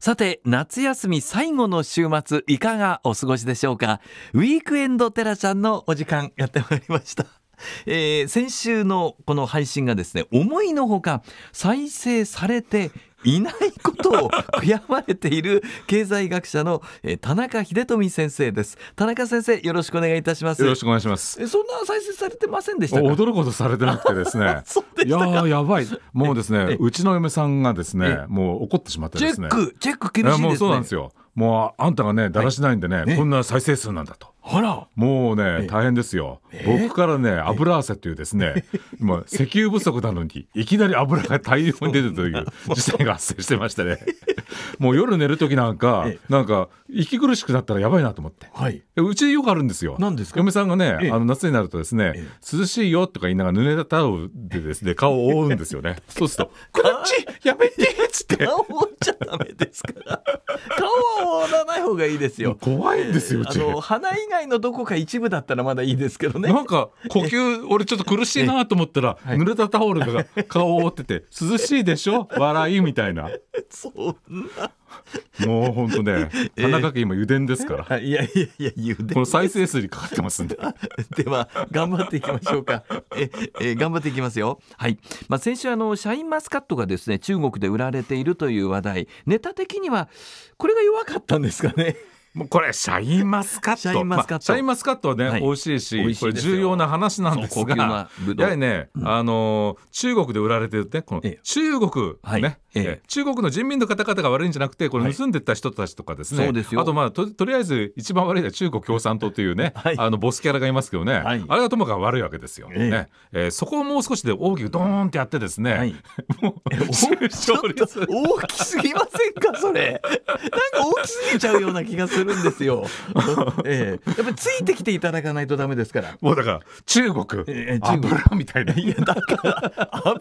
さて、夏休み最後の週末、いかがお過ごしでしょうかウィークエンドテラちゃんのお時間やってまいりました。えー、先週のこの配信がですね、思いのほか再生されていないことを悔やまれている 経済学者のえ田中秀富先生です。田中先生、よろしくお願いいたします。よろしくお願いします。えそんな再生されてませんでした驚くことされてなくてですね。いややばい。もうですね、うちの嫁さんがですね、もう怒ってしまってですね。チェック、チェック厳しいですね。もうそうなんですよ。もうあんたがね、だらしないんでね、こんな再生数なんだと。あらもうね大変ですよ、僕からね油汗というですね今 石油不足なのにいきなり油が大量に出るという 事態が発生してましてねもう夜寝る時なんかなんか息苦しくなったらやばいなと思って、はい、うちよくあるんですよんですか嫁さんがねあの夏になるとですね涼しいよとか言いながら濡れたタオルでですね顔を覆うんですよね そうすると「こっちやめて」っつって顔覆っちゃダメですから顔は覆わない方がいいですよ怖いんですようちあの鼻以外外のどこか一部だったらまだいいですけどねなんか呼吸俺ちょっと苦しいなと思ったら、濡れたタオルが顔を覆ってて「涼しいでしょ笑い」みたいなそんなもう本当ね花かけ今油田ですから、いやいやいや油田この再生数にかかってますんででは頑張っていきましょうかええ頑張っていきますよはい、まあ、先週あのシャインマスカットがですね中国で売られているという話題ネタ的にはこれが弱かったんですかねこれシャインマスカットシャインマスカット、まあ、シャインマスカットはね、はい、美味しいしこれ重要な話なんですがやはりね、うん、あの中国で売られてるってこの中国、ね、はい、ええ、中国の人民の方々が悪いんじゃなくてこれ盗んでった人たちとかですね、はい、すあとまあととりあえず一番悪いのは中国共産党というね、はい、あのボスキャラがいますけどね、はい、あれがともかく悪いわけですよ、ええ、えー、そこをもう少しで大きくドーンってやってですね、は い、もう勝率大きすぎませんかそれなんか大きすぎちゃうような気がするんですよ、ええ、やっぱりついてきていただかないとだめですからもうだから中国、ええ、中国みたいないやだから油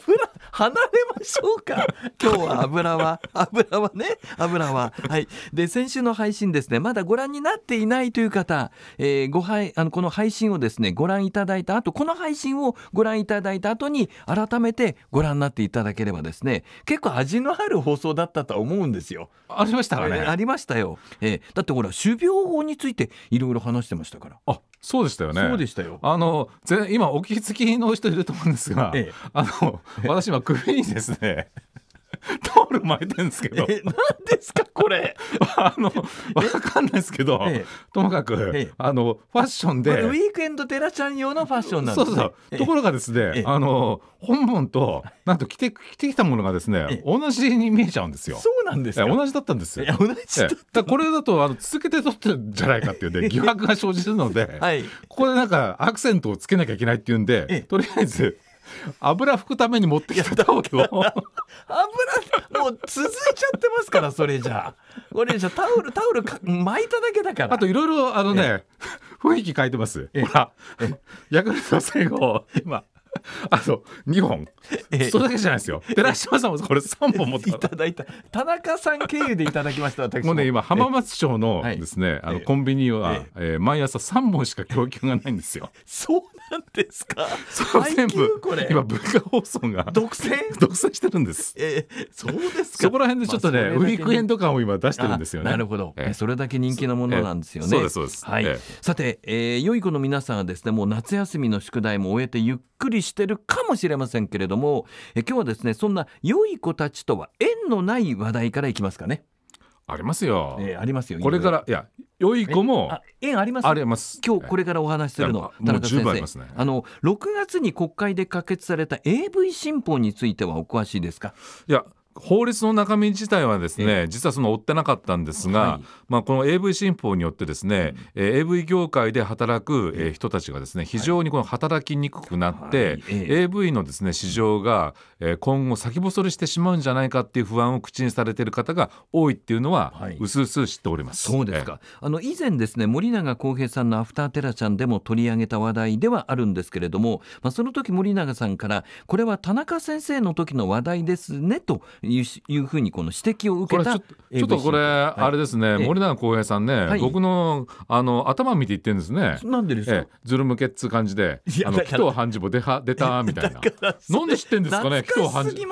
離れましょうか今日は油は、油はね、油は。はい。で、先週の配信ですね、まだご覧になっていないという方、えー、ご配、あの、この配信をですね、ご覧いただいた後、この配信をご覧いただいた後に、改めてご覧になっていただければですね、結構味のある放送だったとは思うんですよ。ありましたかね。ありましたよ。えー、だってほら、種苗法についていろいろ話してましたから。あ、そうでしたよね。そうでしたよ。あの、ぜ今お気づきの人いると思うんですが、ええ、あの、私今首にですねタるル巻いてんですけど。え、何ですかこれ。あの、わかんないですけど、ともかく、あの、ファッションで。ウィークエンドテラちゃん用のファッションなんです、ね、そうそう。ところがですね、あの、本文と、なんと着て、着てきたものがですね、同じに見えちゃうんですよ。そうなんです同じだったんですよ。同じだこれだと、あの、続けて撮ってるんじゃないかっていうね、疑惑が生じるので、はい、ここでなんか、アクセントをつけなきゃいけないっていうんで、とりあえず、油拭くために持ってきたタオルを油もう続いちゃってますからそれじゃこれじゃタオルタオル巻いただけだからあといろいろあのね雰囲気変えてます今、らヤクルト1後今あと2本、それだけじゃないですよ寺島さんもこれ3本持っていただいた田中さん経由でいただきました私もうね今浜松町のですね、あのコンビニは、え毎朝3本しか供給がないんですよそうなんですかそう全部今文化放送が独占独占してるんです、えー、そうですかそこら辺でちょっとね、まあ、ウィークエンド感を今出してるんですよねなるほど、えー、それだけ人気のものなんですよね、えー、そうですそうです、はい、えー、さて、えー、良い子の皆さんはですねもう夏休みの宿題も終えてゆっくりしてるかもしれませんけれども、えー、今日はですねそんな良い子たちとは縁のない話題からいきますかねありますよ。えー、ありますよ。これからいや良い子も縁あります。あります。今日これからお話しするの田中先生。ああね、あの六月に国会で可決された AV 新法についてはお詳しいですか。いや法律の中身自体はですね、実はその追ってなかったんですが、はい、まあ、この AV 新法によってですね、うん、えー、AV 業界で働く、えー、人たちがですね非常にこの働きにくくなって、はい AV のですね市場が、えー、今後先細りしてしまうんじゃないかっていう不安を口にされている方が多いっていうのは、薄々知っております。そうですか、あの以前ですね森永康平さんの「アフターテラちゃん」でも取り上げた話題ではあるんですけれども、まあ、その時森永さんからこれは田中先生の時の話題ですねというふうにこの指摘を受けたちょちょっとこれ、あれですね、森永康平さんね、はい、僕のあの頭見て言ってるんですねなんでですか、ええ、ずるむけっつう感じで「あの紀藤半次坊出た」みたいななんで知ってんですかね紀藤半次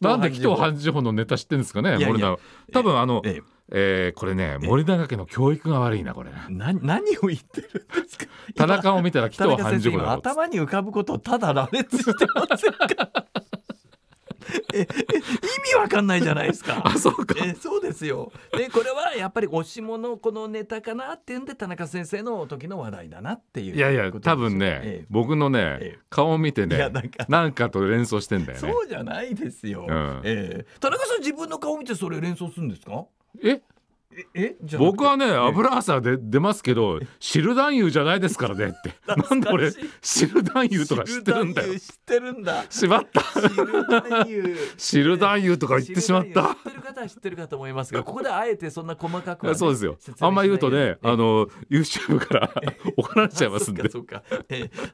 なんで紀藤半次坊のネタ知ってんですかね森永多分あの、えええー、これね森永家の教育が悪いなこれな何を言ってるんですか田中を見たら紀藤半次郎頭に浮かぶことをただ羅列してませんかえ意味わかんないじゃないですか。あそうかそうですよ。でこれはやっぱり押し物このネタかなって言うんで田中先生の時の話題だなっていう。いやいや多分ね、ええ、僕のね、え、顔を見てねなんかなんかと連想してんだよね。そうじゃないですよ。うん、ええ、田中さん自分の顔見てそれ連想するんですかええ僕はね油朝で出ますけど汁男優じゃないですからねってなんで俺汁男優とか知ってるんだよ知ってるんだしまった汁男優とか言ってしまった知ってる方は知ってるかと思いますがここであえてそんな細かく、そうですよあんま言うとねあの YouTube から 怒られちゃいますんで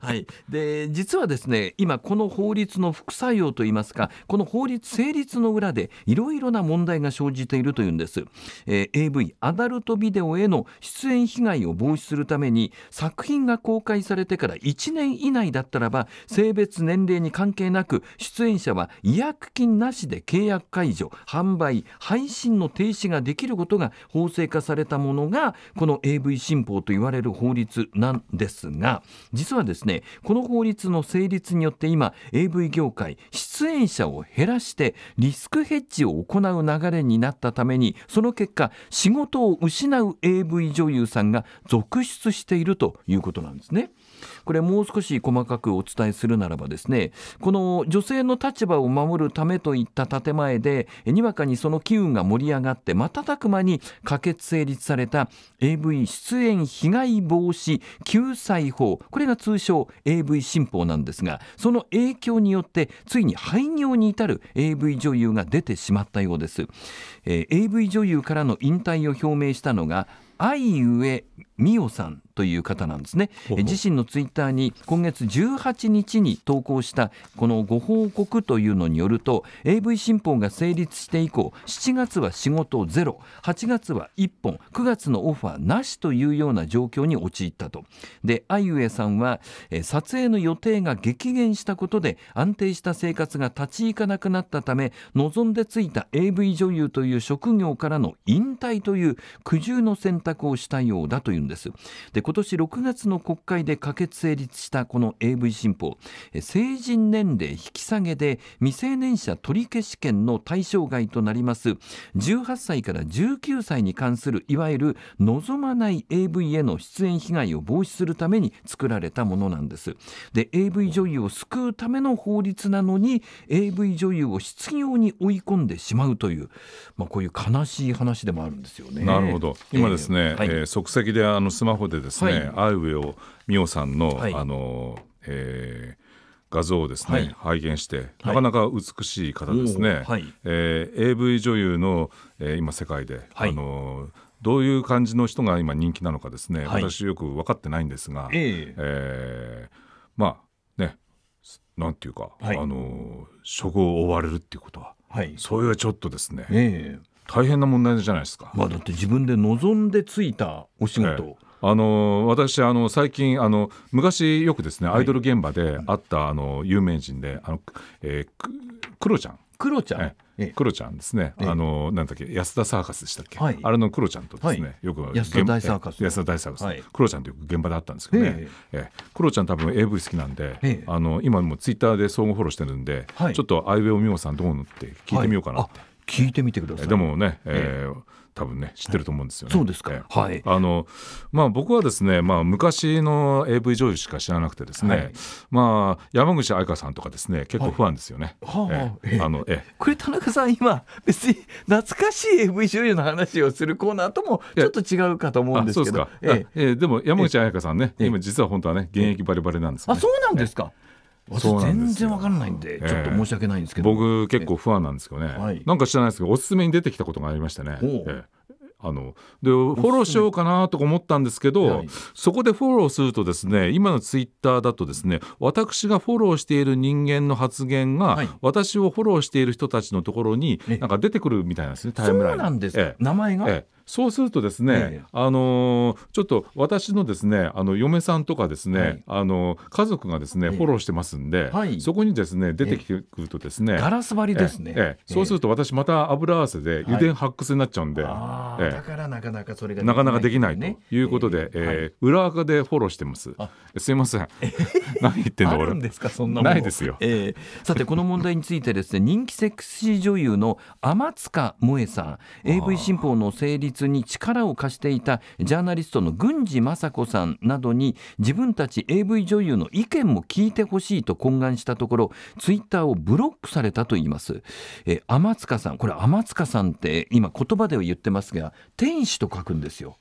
はいで実はですね今この法律の副作用といいますかこの法律成立の裏でいろいろな問題が生じているというんです、え AV アダルトビデオへの出演被害を防止するために作品が公開されてから1年以内だったらば性別年齢に関係なく出演者は違約金なしで契約解除販売配信の停止ができることが法制化されたものがこの AV 新法と言われる法律なんですが実はですねこの法律の成立によって今 AV 業界出演者を減らしてリスクヘッジを行う流れになったためにその結果仕事を失う AV 女優さんが続出しているということなんですね。これもう少し細かくお伝えするならばですねこの女性の立場を守るためといった建前でにわかにその機運が盛り上がって瞬く間に可決成立された AV 出演被害防止救済法これが通称 AV 新法なんですがその影響によってついに廃業に至る AV 女優が出てしまったようです、えー、AV 女優からの引退を表明したのが相上美代さんという方なんですね自身のツイッターに今月18日に投稿したこのご報告というのによると AV 新法が成立して以降7月は仕事ゼロ8月は1本9月のオファーなしというような状況に陥ったとであゆえさんは撮影の予定が激減したことで安定した生活が立ち行かなくなったため望んでついた AV 女優という職業からの引退という苦渋の選択択をしたようだというんですで今年6月の国会で可決成立したこの AV 新法成人年齢引き下げで未成年者取消権の対象外となります18歳から19歳に関するいわゆる望まない AV への出演被害を防止するために作られたものなんですで AV 女優を救うための法律なのに AV 女優を失業に追い込んでしまうという、まあ、こういう悲しい話でもあるんですよね。なるほど今ですね、ね、はい、えー、即席であのスマホでですね、はい、アイウェオミオさんの、はい、あの、えー、画像をですね、はい、拝見して、なかなか美しい方ですね、はい、えー、AV 女優の、えー、今世界で、あのどういう感じの人が今人気なのかですね、私よく分かってないんですが、えー、えまあねなんていうか、あの職を追われるっていうことは、それはちょっとですね、えー大変な問題じゃないですか。まあ、だって自分で望んでついたお仕事、ええあの私あの最近あの昔よくですねアイドル現場で会った、あの有名人であの、えー、クロちゃんクロちゃん、ええ、クロちゃんですね、あのなんだっけ安田サーカスでしたっけ、はい、あれのクロちゃんとですね、よく安田大サーカス安田大サーカス、はい、クロちゃんという現場であったんですけどね、ええクロちゃん多分 AV 好きなんで、あの今もツイッターで相互フォローしてるんで、はい、ちょっと相上みおさんどうのって聞いてみようかなって、聞いてみてくださいでもね、えー、多分ね知ってると思うんですよね。そうですか、はい、あのまあ、僕はですね、まあ、昔の AV 女優しか知らなくてですね、はい、まあ、山口愛香さんとかですね結構不安ですよね。はい、えー、あのえー、これ田中さん今別に懐かしい AV 女優の話をするコーナーともちょっと違うかと思うんですけどですか。えー、でも山口愛香さんね、今実は本当はね現役バリバリなんです、ね、あそうなんですか、えー私全然わかんないんで、ちょっと申し訳ないんですけど、えー、僕結構不安なんですけどね、はい、なんか知らないですけどおすすめに出てきたことがありましたね、あのでフォローしようかなとか思ったんですけど、はい、そこでフォローするとですね今のツイッターだとですね私がフォローしている人間の発言が、はい、私をフォローしている人たちのところになんか出てくるみたいなんですねタイムライン。そうなんです、名前が、ええそうするとですね、ええ、あのちょっと私のですねあの嫁さんとかですね、はい、あの家族がですね、フォローしてますんで、はい、そこにですね出てきてくるとですね、ガラス張りですね、ええそうすると私また油汗で油田発掘になっちゃうんで、はいええ、だからなかなかそれが、ね、なかなかできないということで、えええー、裏垢でフォローしてます。すいません、何言ってんの俺。ですかそんなないですよ、ええ、さてこの問題についてですね人気セクシー女優の天塚萌さん AV 新法の成立出に力を貸していたジャーナリストの郡司雅子さんなどに自分たち AV 女優の意見も聞いてほしいと懇願したところツイッターをブロックされたといいます、えー、天塚さんこれ天塚さんって今言葉では言ってますが天使と書くんですよ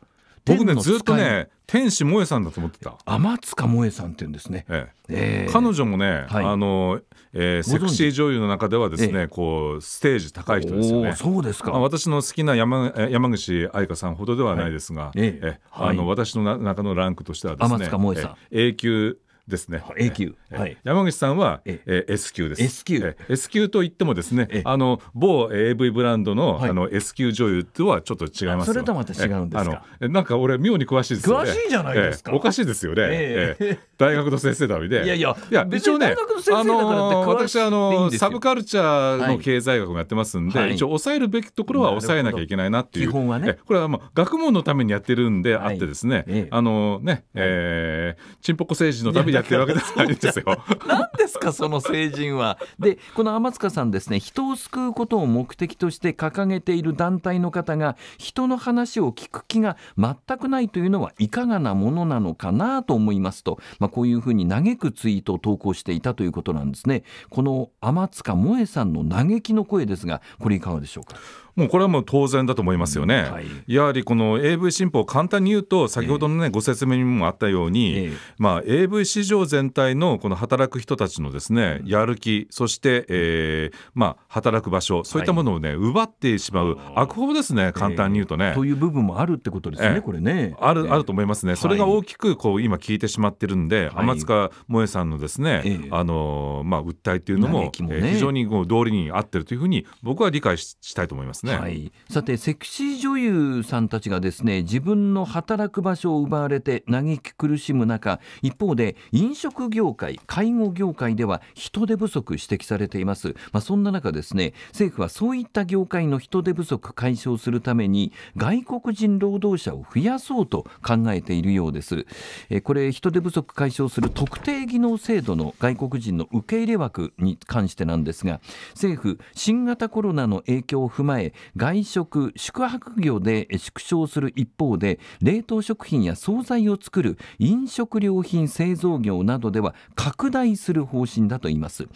僕ねずっとね天使萌さんだと思ってた天塚萌さんっていうんですね、えええー、彼女もね、はい、あの、えー、セクシー女優の中ではですね、ええ、こうステージ高い人ですよねそうですか、まあ、私の好きな山山口愛香さんほどではないですが、はい、ええ、あの、はい、私の中のランクとしてはですね天塚萌さん、えー、A 級ですね。A 級、はい、山口さんは、ええ S 級です。S 級、S 級と言ってもですね、あの某 AV ブランドの、あの S 級女優とはちょっと違いますそれとまた違うんですか。あのなんか俺妙に詳しいです詳しいじゃないですか。おかしいですよね。大学の先生だみで。いやいやいや一応ね、あの私あのサブカルチャーの経済学もやってますんで、一応抑えるべきところは抑えなきゃいけないなっていう。基本はね。これはもう学問のためにやってるんであってですね、あのね、えー、チンポコ政治のためにやってるわけではないんですよ。何 ですかその成人は。でこの天塚さんですね人を救うことを目的として掲げている団体の方が人の話を聞く気が全くないというのはいかがなものなのかなと思いますと、まあ、こういうふうに嘆くツイートを投稿していたということなんですね。この天塚萌さんの嘆きの声ですがこれいかがでしょうか。もうこれはもう当然だと思いますよね。はい、やはりこの AV 新法、簡単に言うと、先ほどのね、えー、ご説明にもあったように、えー、まあ、AV 市場全体のこの働く人たちのですね、やる気、そして、えーまあ、働く場所、そういったものをね、はい、奪ってしまう悪法ですね、簡単に言うとね。という部分もあるってことですね、これね。あるあると思いますね、それが大きくこう今、聞いてしまってるんで、天塚萌さんのですね、あのまあ、訴えというのも、ね、非常にこう道理に合ってるというふうに、僕は理解ししたいと思いますね。ね、はい、さてセクシー女優さんたちがですね自分の働く場所を奪われて嘆き苦しむ中一方で飲食業界介護業界では人手不足指摘されています、まあ、そんな中ですね政府はそういった業界の人手不足解消するために外国人労働者を増やそうと考えているようですえこれ人手不足解消する特定技能制度の外国人の受け入れ枠に関してなんですが政府新型コロナの影響を踏まえ外食宿泊業で縮小する一方で冷凍食品や惣菜を作る飲食料品製造業などでは拡大する方針だといいます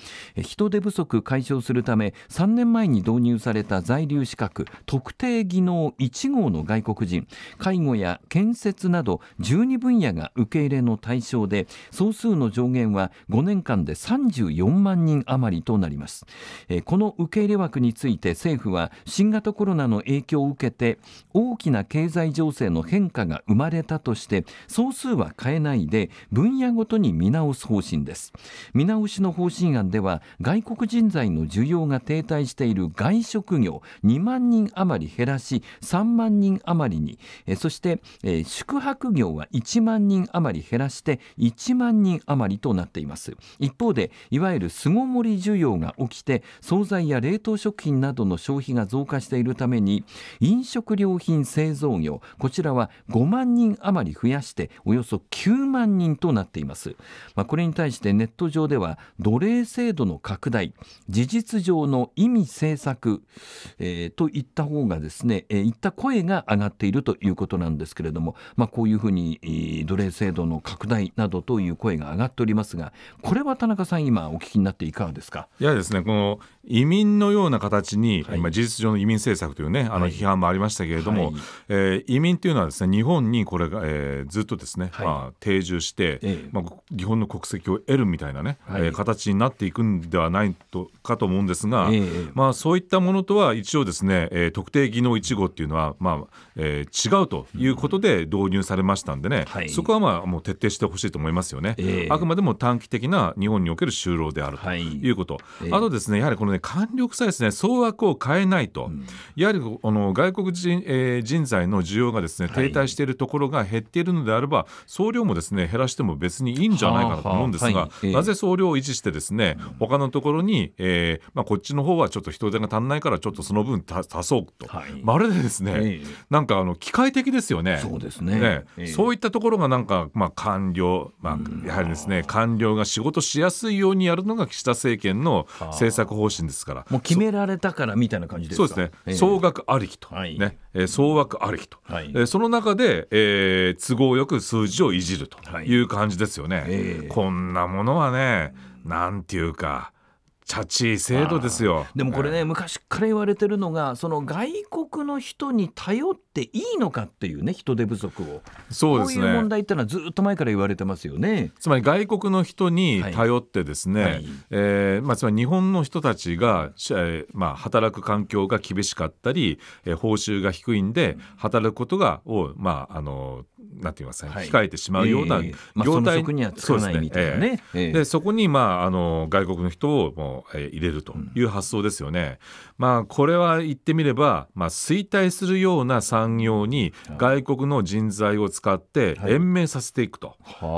人手不足解消するため3年前に導入された在留資格特定技能1号の外国人介護や建設など12分野が受け入れの対象で総数の上限は5年間で34万人余りとなりますえこの受け入れ枠について政府は新新型コロナの影響を受けて大きな経済情勢の変化が生まれたとして総数は変えないで分野ごとに見直す方針です見直しの方針案では外国人材の需要が停滞している外食業2万人余り減らし3万人余りにそして宿泊業は1万人余り減らして1万人余りとなっています一方でいわゆる巣ごもり需要が起きて惣菜や冷凍食品などの消費が増加化しているために飲食料品製造業こちらは5万人余り増やしておよそ9万人となっています、まあ、これに対してネット上では奴隷制度の拡大事実上の意味政策、えー、といった方がですね、えー、いった声が上がっているということなんですけれども、まあ、こういうふうに奴隷制度の拡大などという声が上がっておりますがこれは田中さん今お聞きになっていかがですかいやですねこの移民のような形に、はい、今事実上の移民政策というねあの批判もありましたけれども、はいえー、移民というのはですね日本にこれが、えー、ずっとですね、はい、まあ、定住して、ええ、まあ、日本の国籍を得るみたいなね、はい、えー、形になっていくんではないとかと思うんですが、え、まあ、そういったものとは一応ですね、えー、特定技能1号っていうのは、まあえー、違うということで導入されましたんでね、うん、そこは、まあ、もう徹底してほしいと思いますよね、あくまでも短期的な日本における就労であるということ、あとですねやはりこの、ね、官僚さえですね総額を変えないとやはりあの外国人、えー、人材の需要がですね停滞しているところが減っているのであれば、総量もですね減らしても別にいいんじゃないかなと思うんですが、なぜ総量を維持してですね他のところに、えーまあ、こっちの方はちょっと人手が足んないからちょっとその分足そうと、まるでですね、なんかあの機械的ですよね。そうですねね、そういったところがなんか、まあ、官僚、まあ、やはりですね官僚が仕事しやすいようにやるのが岸田政権の政策方針ですから。もう決められたからみたいな感じですかそうですねね、総額ありきと、はい、ねえ総額ありきと、はい、えその中で、えー、都合よく数字をいじるという感じですよね。はいこんなものはねなんていうかチャチ制度ですよでもこれね、昔から言われてるのがその外国の人に頼っていいのかっていうね人手不足をそうです、ね、こういう問題っていうのはずっと前から言われてますよねつまり外国の人に頼ってですね、えまあ、つまり日本の人たちが、えー、まあ、働く環境が厳しかったり、えー、報酬が低いんで働くことがを、まあ、あのなんて言いますか、はい、控えてしまうような業態、えーまあ、そにはつかないみたいなね。そ、ねえー、でそこに、まあ、あの外国の人をもう入れるという発想ですよね。まあ、これは言ってみれば、まあ、衰退するような産業に外国の人材を使って延命させていくと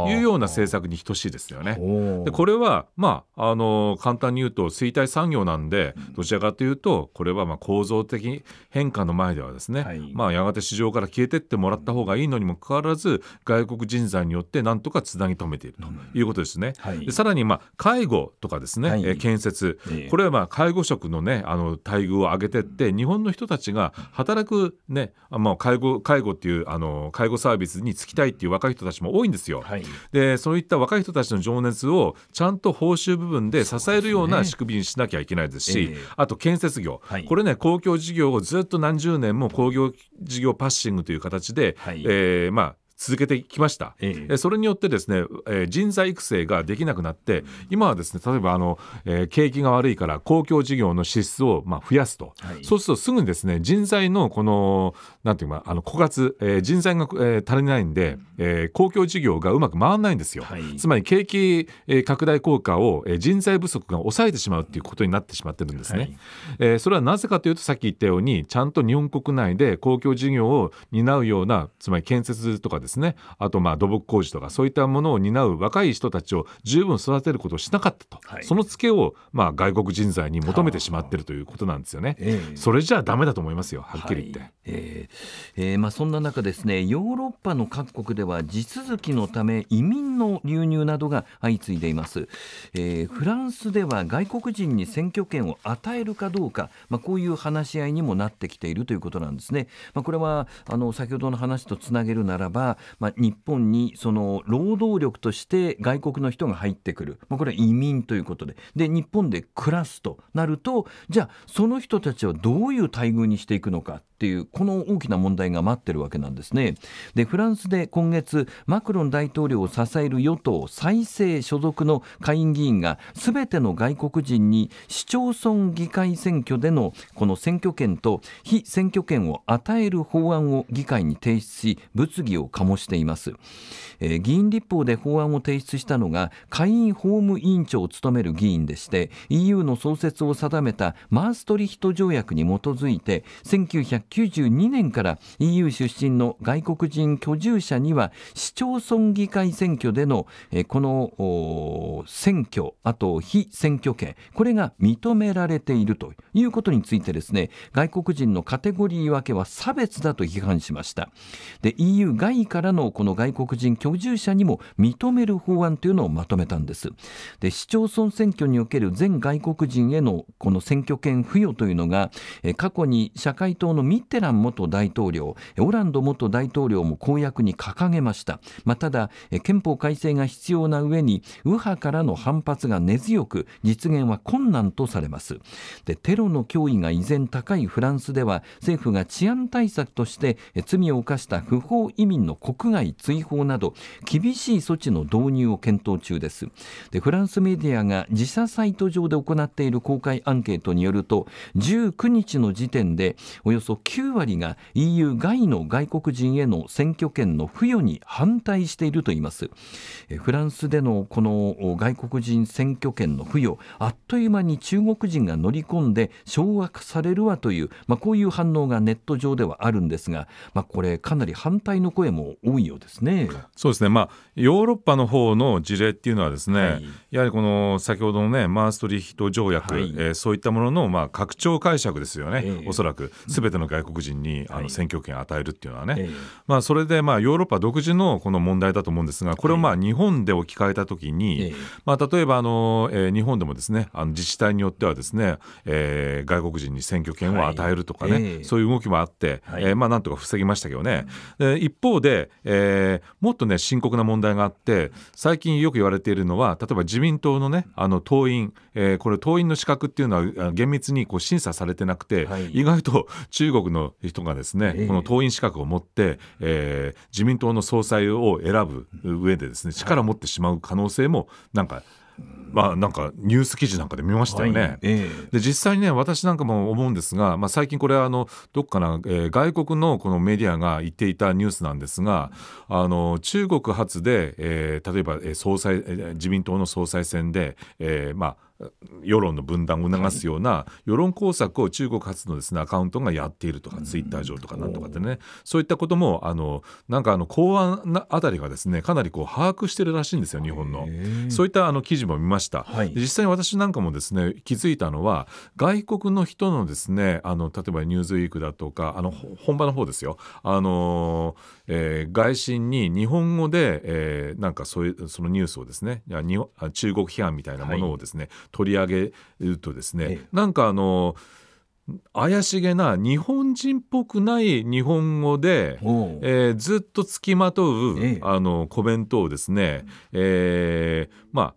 いうような政策に等しいですよね。でこれは、まあ、あの簡単に言うと衰退産業なんでどちらかというとこれはまあ構造的変化の前ではですね、まあ、やがて市場から消えてってもらった方がいいのにもかかわらず外国人材によってなんとかつなぎ止めているということですね。でさらにまあ介護とかですね、はい、建設これはまあ介護職のねあの待遇を上げてって日本の人たちが働くね、まあ、介護介護っていうあの介護サービスに就きたいっていう若い人たちも多いんですよ。はい、でそういった若い人たちの情熱をちゃんと報酬部分で支えるような仕組みにしなきゃいけないですし、ねえー、あと建設業、はい、これね公共事業をずっと何十年も工業事業パッシングという形で、はい、えー、まあ続けてきました、ええ、それによってですね、えー、人材育成ができなくなって、今はですね例えばあの、えー、景気が悪いから公共事業の支出をまあ増やすと、はい、そうするとすぐにですね人材のこのなんていうかあの枯渇、えー、人材が、えー、足りないんで、えー、公共事業がうまく回らないんですよ、はい、つまり景気、えー、拡大効果を、えー、人材不足が抑えてしまうということになってしまってるんですね、はい、えー、それはなぜかというとさっき言ったようにちゃんと日本国内で公共事業を担うようなつまり建設とかですねあとまあ土木工事とかそういったものを担う若い人たちを十分育てることをしなかったと、はい、そのツケをまあ外国人材に求めてしまってるということなんですよね、えー、それじゃあダメだと思いますよはっきり言って。はい、えーえー、まあ、そんな中ですねヨーロッパの各国では地続きのため移民の流入などが相次いでいます、えー、フランスでは外国人に選挙権を与えるかどうか、まあ、こういう話し合いにもなってきているということなんですね、まあ、これはあの先ほどの話とつなげるならば、ま日本にその労働力として外国の人が入ってくる、まこれは移民ということでで日本で暮らすとなるとじゃあその人たちはどういう待遇にしていくのかっていうこの大きな問題が待ってるわけなんですねでフランスで今月マクロン大統領を支える与党再生所属の下院議員がすべての外国人に市町村議会選挙でのこの選挙権と非選挙権を与える法案を議会に提出し物議を醸しています、えー、議員立法で法案を提出したのが下院法務委員長を務める議員でして EU の創設を定めたマーストリヒト条約に基づいて1900 1992年から EU 出身の外国人居住者には市町村議会選挙でのこの選挙あと非選挙権これが認められているということについてですね外国人のカテゴリー分けは差別だと批判しましたで EU 外からのこの外国人居住者にも認める法案というのをまとめたんですで市町村選挙における全外国人へのこの選挙権付与というのが過去に社会党の民ミッテラン元大統領オランド元大統領も公約に掲げました、まあ、ただ憲法改正が必要な上に右派からの反発が根強く実現は困難とされますでテロの脅威が依然高いフランスでは政府が治安対策として罪を犯した不法移民の国外追放など厳しい措置の導入を検討中ですでフランスメディアが自社サイト上で行っている公開アンケートによると19日の時点でおよそ9割が EU 外の外国人への選挙権の付与に反対していると言いますフランスでのこの外国人選挙権の付与あっという間に中国人が乗り込んで掌握されるわという、まあ、こういう反応がネット上ではあるんですが、まあ、これかなり反対の声も多いようですね。そうですね、まあ、ヨーロッパの方の事例っていうのはですね、はい、やはりこの先ほどのねマーストリヒト条約、はい、えー、そういったもののまあ拡張解釈ですよね、えー、おそらくすべての外国人にあの選挙権を与えるっていうのはね、はい、まあ、それでまあヨーロッパ独自のこの問題だと思うんですがこれをまあ日本で置き換えた時に、まあ、例えばあの、えー、日本でもですねあの自治体によってはですね、えー、外国人に選挙権を与えるとかね、はい、そういう動きもあって、はい、えー、まあ、なんとか防ぎましたけどね、う一方で、えー、もっとね深刻な問題があって最近よく言われているのは例えば自民党のねあの党員、えー、これ党員の資格っていうのは厳密にこう審査されてなくて、はい、意外と中国の人がですね、えー、この党員資格を持って、えー、自民党の総裁を選ぶ上でですね力を持ってしまう可能性もなんか、まあ、なんかニュース記事なんかで見ましたよね。はいえー、で実際にね私なんかも思うんですが、まあ、最近これはあのどっかな、えー、外国のこのメディアが言っていたニュースなんですがあの中国発で、えー、例えば総裁自民党の総裁選で、えー、まあ世論の分断を促すような世論工作を中国発のですねアカウントがやっているとか、ツイッター上とかなんとかでねそういったこともあのなんかあの公安あたりがですねかなりこう把握してるらしいんですよ日本のそういったあの記事も見ました、はい、実際に私なんかもですね気づいたのは外国の人のですねあの例えば「ニューズウィーク」だとかあの本場の方ですよあの、えー、外信に日本語で、えー、なんかそういうそのニュースをですね中国批判みたいなものをですね、はい取り上げるとですね、ええ、なんかあの怪しげな日本人っぽくない日本語で、えー、ずっとつきまとう、ええ、あのコメントをですね、えー、まあ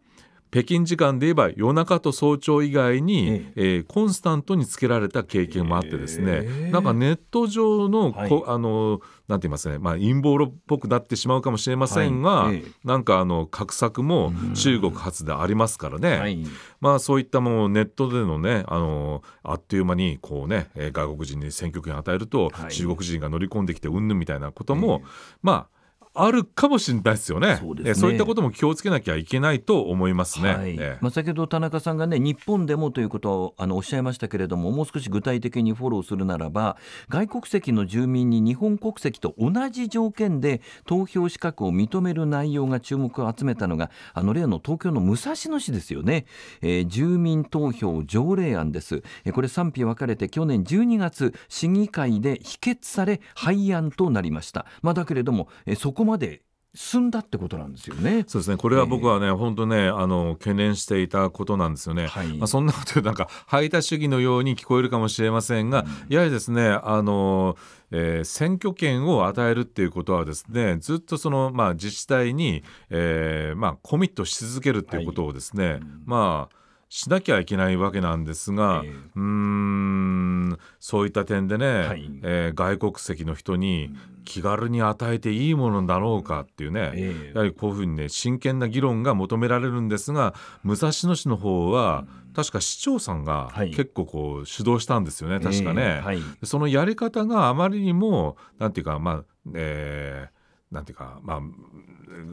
北京時間で言えば夜中と早朝以外に、ええコンスタントにつけられた経験もあってですね、えなんかネット上のこ、あのなんて言いますね、まあ、陰謀論っぽくなってしまうかもしれませんが、はい、なんかあの画策も中国発でありますからね、はい、まあ、そういったもうネットでのねあのあっという間にこう、ね、外国人に選挙権与えると、中国人が乗り込んできてうんぬんみたいなことも、まああるかもしれないですよね。そうねそういったことも気をつけなきゃいけないと思いますね。はいええ、まあ、先ほど田中さんがね日本でもということをあのおっしゃいましたけれども、もう少し具体的にフォローするならば、外国籍の住民に日本国籍と同じ条件で投票資格を認める内容が注目を集めたのがあの例の東京の武蔵野市ですよね。えー、住民投票条例案です。えこれ賛否分かれて去年12月市議会で否決され廃案となりました。まあだけれども、えー、そこここまで進んだってことなんですよね。そうですね。これは僕はね、えー、本当ね、あの懸念していたことなんですよね。はい、まあそんなことなんか排他主義のように聞こえるかもしれませんが、うん、やはりですね、あの。えー、選挙権を与えるっていうことはですねずっとその、まあ、自治体に、えーまあ、コミットし続けるっていうことをですね、はいうん、まあしなきゃいけないわけなんですが、えー、うんそういった点でね、はい、えー、外国籍の人に気軽に与えていいものだろうかっていうね、えー、やはりこういうふうにね真剣な議論が求められるんですが武蔵野市の方は、確か市長さんが結構こう主導したんですよね、はい、確かね、えーはい、そのやり方があまりにもなんていうかまあえーなんていうか、まあ、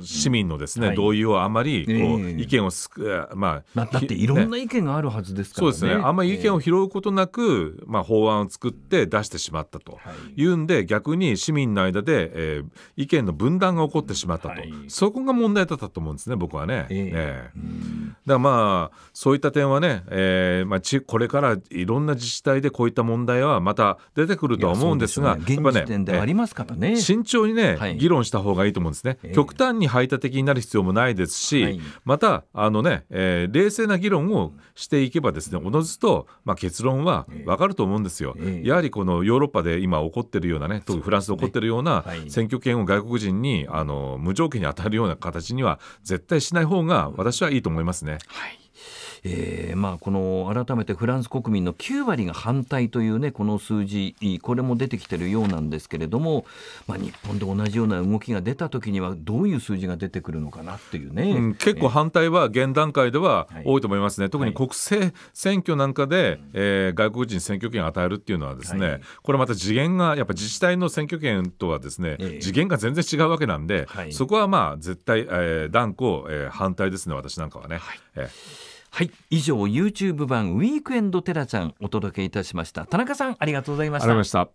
市民のですね、うんはい、同意をあまりこう、えー、意見をすく、まあ、だっていろんな意見があるはずですから、ねね、そうですねあんまり意見を拾うことなく、えー、まあ、法案を作って出してしまったというんで、はい、逆に市民の間で、えー、意見の分断が起こってしまったと、はい、そこが問題だったと思うんですね僕はね。えー、えー、だからまあそういった点はね、えーまあ、ちこれからいろんな自治体でこういった問題はまた出てくるとは思うんですがやっぱ、ね、ね、ありますからね、慎重にね、議論した方がいいと思うんですね、えー、極端に排他的になる必要もないですし、はい、またあのね、えー、冷静な議論をしていけばですねおのずと、まあ、結論は分かると思うんですよ、えー、やはりこのヨーロッパで今起こってるようなね特にフランスで起こってるような選挙権を外国人にあの無条件に与えるような形には絶対しない方が私はいいと思いますね。はいえー、まあこの改めてフランス国民の9割が反対というねこの数字これも出てきてるようなんですけれども、まあ、日本で同じような動きが出た時にはどういう数字が出てくるのかなっていうね、うん、結構反対は現段階では多いと思いますね、はい、特に国政選挙なんかで、はい、えー、外国人選挙権を与えるっていうのはですね、はい、これまた次元がやっぱ自治体の選挙権とはですね、えー、次元が全然違うわけなんで、そこはまあ絶対、えー、断固、えー、反対ですね私なんかはね。えーはい、以上 YouTube 版ウィークエンドテラちゃんお届けいたしました。田中さんありがとうございました。